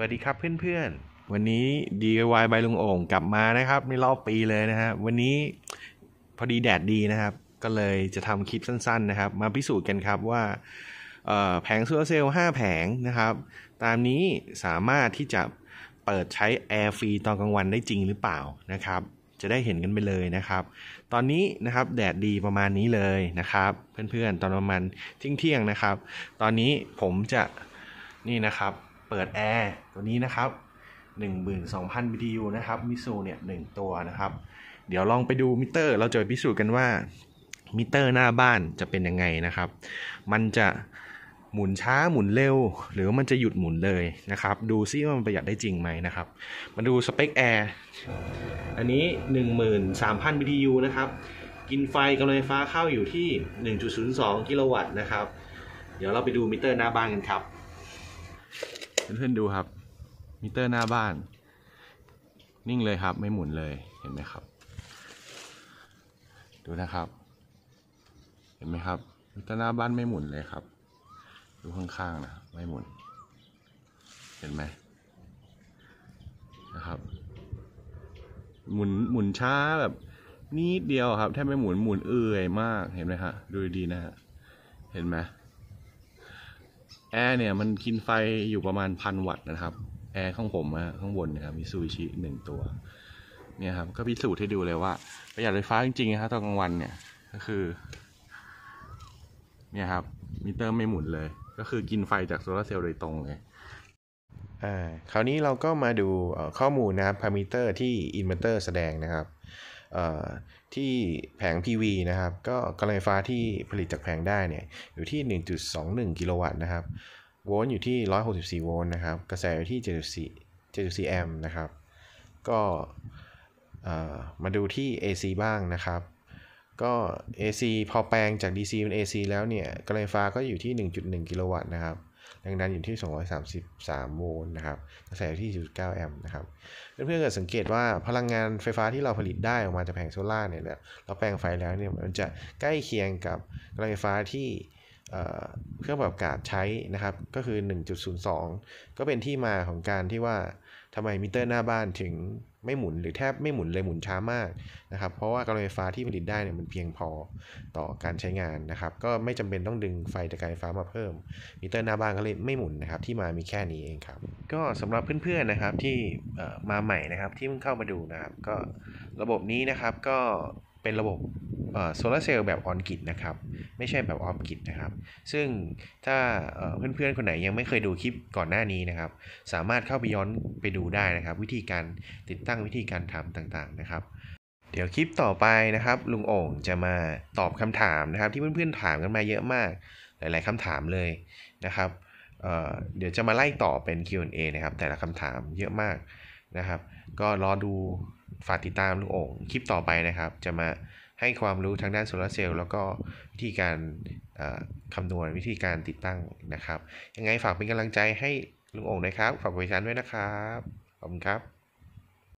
วัสดีครับเพื่อน ๆ วันนี้ DIY ใบลุงโอ่งกลับมานะครับในรอบปีเลยนะฮะ วันนี้พอดีแดดดีนะครับ ก็เลยจะทำคลิปสั้นๆ นะครับ มาพิสูจน์กันครับว่าแผงโซลาเซลล์5แผงนะครับ ตามนี้สามารถที่จะเปิดใช้แอร์ฟรีตอนกลางวันได้จริงหรือเปล่านะครับ จะได้เห็นกันไปเลยนะครับ ตอนนี้นะครับแดดดีประมาณนี้เลยนะครับ เพื่อนๆ ตอนประมาณเที่ยงๆนะครับ ตอนนี้ผมจะนี่นะครับเปิดแอร์ตัวนี้นะครับ12,000 BTU นะครับมิสูเนี่ย1ตัวนะครับ เดี๋ยวลองไปดูมิเตอร์ เราจะพิสูจน์กันว่ามิเตอร์หน้าบ้านจะเป็นยังไงนะครับ มันจะหมุนช้าหมุนเร็ว หรือมันจะหยุดหมุนเลยนะครับดูซิว่ามันประหยัดได้จริงไหมนะครับมาดูสเปคแอร์อันนี้ 13,000 BTU นะครับ กินไฟกำลังไฟฟ้าเข้าอยู่ที่ 1.02กิโลวัตต์นะครับเดี๋ยวเราไปดูมิเตอร์หน้าบ้านกันครับเพื่อนๆดูครับมิเตอร์หน้าบ้าน นิ่งเลยครับไม่หมุนเลยเห็นไหมครับ ดูนะครับ เห็นไหมครับมิเตอร์หน้าบ้านไม่หมุนเลยครับ ดูข้างๆนะไม่หมุน เห็นไหมนะครับ หมุนหมุนช้าแบบนิดเดียวครับแทบไม่หมุนหมุนเอื่อยมาก เห็นไหมฮะดูดีนะฮะเห็นไหมแอร์เนี่ย มันกินไฟอยู่ประมาณพันวัตต์นะครับ แอร์ข้างผมนะข้างบนนะครับมีซูชิหนึ่งตัว เนี่ยครับ ก็พิสูจน์ให้ดูเลยว่า ประหยัดไฟฟ้าจริงๆนะครับตอนกลางวันเนี่ย ก็คือ เนี่ยครับมิเตอร์ไม่หมุนเลย ก็คือกินไฟจากโซลาเซลล์โดยตรงเลยอ่าคราวนี้เราก็มาดูข้อมูลนะครับพารามิเตอร์ที่อินเวอร์เตอร์แสดงนะครับที่แผง PV นะครับก็กำลังไฟฟ้าที่ผลิตจากแผงได้เนี่ยอยู่ที่ 1.21 กิโลวัตต์นะครับโวลต์อยู่ที่ 164โวลต์นะครับ กระแสอยู่ที่ 74 74แอมป์นะครับก็มาดูที่ AC บ้างนะครับก็ AC พอแปลงจาก DC เป็น AC แล้วเนี่ยกำลังไฟฟ้าก็อยู่ที่ 1.1 กิโลวัตต์นะครับดังนั้นอยู่ที่ 233โวลต์นะครับกระแสที่49แอมป์นะครับเพื่อนๆเกิดสังเกตว่าพลังงานไฟฟ้าที่เราผลิตได้ออกมาจากแผงโซล่าเนี่ยเราแปลงไฟแล้วเนี่ยมันจะใกล้เคียงกับพลังไฟฟ้าที่เครื่องปรับอากาศใช้นะครับก็คือ 1.02 ก็เป็นที่มาของการที่ว่าทำไมมิเตอร์หน้าบ้านถึงไม่หมุน หรือแทบไม่หมุนเลยหมุนช้ามากนะครับ เพราะว่ากำลังไฟฟ้าที่ผลิตได้เนี่ยมันเพียงพอต่อการใช้งานนะครับ ก็ไม่จำเป็นต้องดึงไฟจากการไฟฟ้ามาเพิ่มมิเตอร์หน้าบ้านก็เลย ไม่หมุนนะครับ ที่มามีแค่นี้เองครับ ก็สำหรับเพื่อนๆนะครับที่มาใหม่นะครับที่เพิ่งเข้ามาดูนะครับ ก็ระบบนี้นะครับก็เป็นระบบโซลาเซลล์แบบออนกิจนะครับไม่ใช่แบบออฟกิจนะครับซึ่งถ้าเพื่อนๆคนไหนยังไม่เคยดูคลิปก่อนหน้านี้นะครับ สามารถเข้าไปย้อนไปดูได้นะครับ วิธีการติดตั้งวิธีการทำต่างๆนะครับ เดี๋ยวคลิปต่อไปนะครับ ลุงโอ่งจะมาตอบคำถามนะครับที่เพื่อนๆถามกันมาเยอะมากหลายๆคำถามเลยนะครับเเดี๋ยวจะมาไล่ต่อเป็น Q&A นะครับ แต่ละคำถามเยอะมากนะครับ ก็รอดูฝากติดตามลุงโอ่งคลิปต่อไปนะครับจะมาให้ความรู้ทางด้านโซลาร์เซลล์แล้วก็วิธีการคำนวณวิธีการติดตั้งนะครับ ยังไงฝากเป็นกำลังใจให้ลุงโอ่งนะครับ ฝากบริษันด้วยนะครับ ขอบคุณครับ